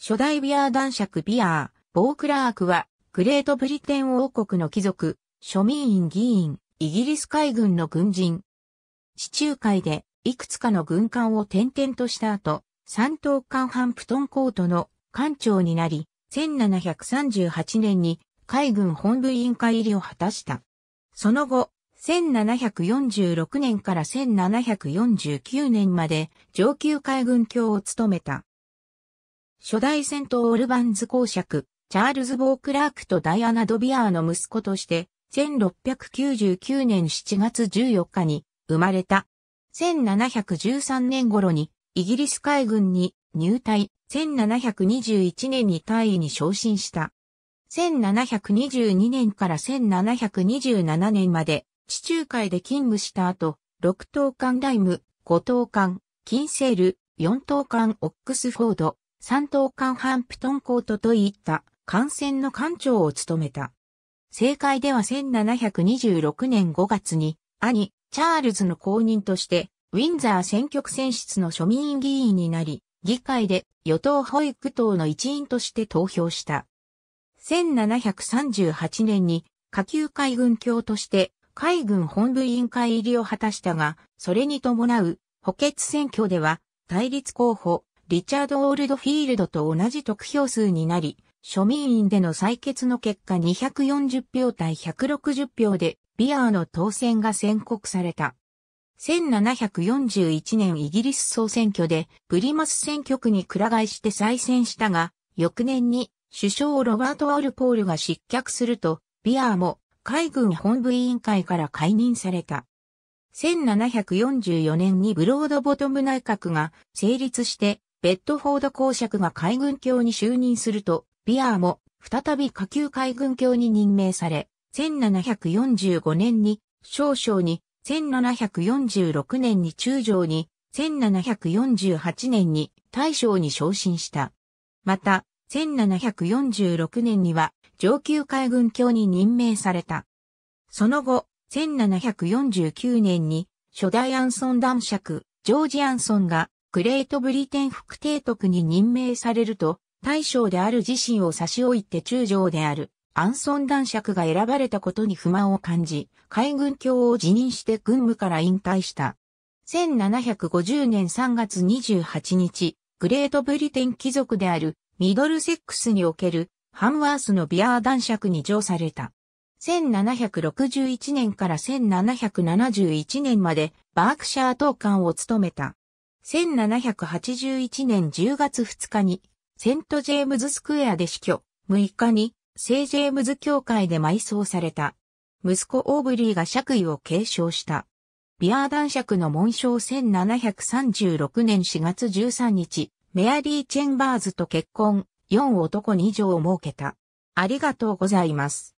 初代ビアー男爵ビアー、ボークラークは、グレートブリテン王国の貴族、庶民院議員、イギリス海軍の軍人。地中海で、いくつかの軍艦を転々とした後、三等艦ハンプトンコートの艦長になり、1738年に海軍本部委員会入りを果たした。その後、1746年から1749年まで上級海軍卿を務めた。初代戦闘オルバンズ公爵、チャールズ・ボー・クラークとダイアナ・ド・ビアーの息子として、1699年7月14日に生まれた。1713年頃にイギリス海軍に入隊、1721年に大尉に昇進した。1722年から1727年まで地中海で勤務した後、6等艦ライム、5等艦、キンセール、4等艦オックスフォード、三等間ハンプトンコートといった艦船の艦長を務めた。政界では1726年5月に兄、チャールズの公認として、ウィンザー選挙区選出の庶民議員になり、議会で与党保育党の一員として投票した。1738年に下級海軍卿として海軍本部委員会入りを果たしたが、それに伴う補欠選挙では対立候補リチャード・オールドフィールドと同じ得票数になり、庶民院での採決の結果240票対160票でビアーの当選が宣告された。1741年イギリス総選挙でプリマス選挙区に倶替えして再選したが、翌年に首相ロバート・アルポールが失脚すると、ビアーも海軍本部委員会から解任された。1744年にブロードボトム内閣が成立してベッドフォード公爵が海軍卿に就任すると、ビアーも再び下級海軍卿に任命され、1745年に少将に、1746年に中将に、1748年に大将に昇進した。また、1746年には上級海軍卿に任命された。その後、1749年に初代アンソン男爵、ジョージ・アンソンがグレートブリテン副帝督に任命されると、大将である自身を差し置いて中将であるアンソン男爵が選ばれたことに不満を感じ、海軍卿を辞任して軍務から引退した。1750年3月28日、グレートブリテン貴族であるミドルセックスにおけるハンワースのビアー男爵に上された。1761年から1771年までバークシャー党官を務めた。1781年10月2日に、セント・ジェームズ・スクエアで死去、6日に、聖ジェームズ教会で埋葬された。息子オーブリーが爵位を継承した。ビアー男爵の紋章1736年4月13日、メアリー・チェンバーズと結婚、4男2女を設けた。ありがとうございます。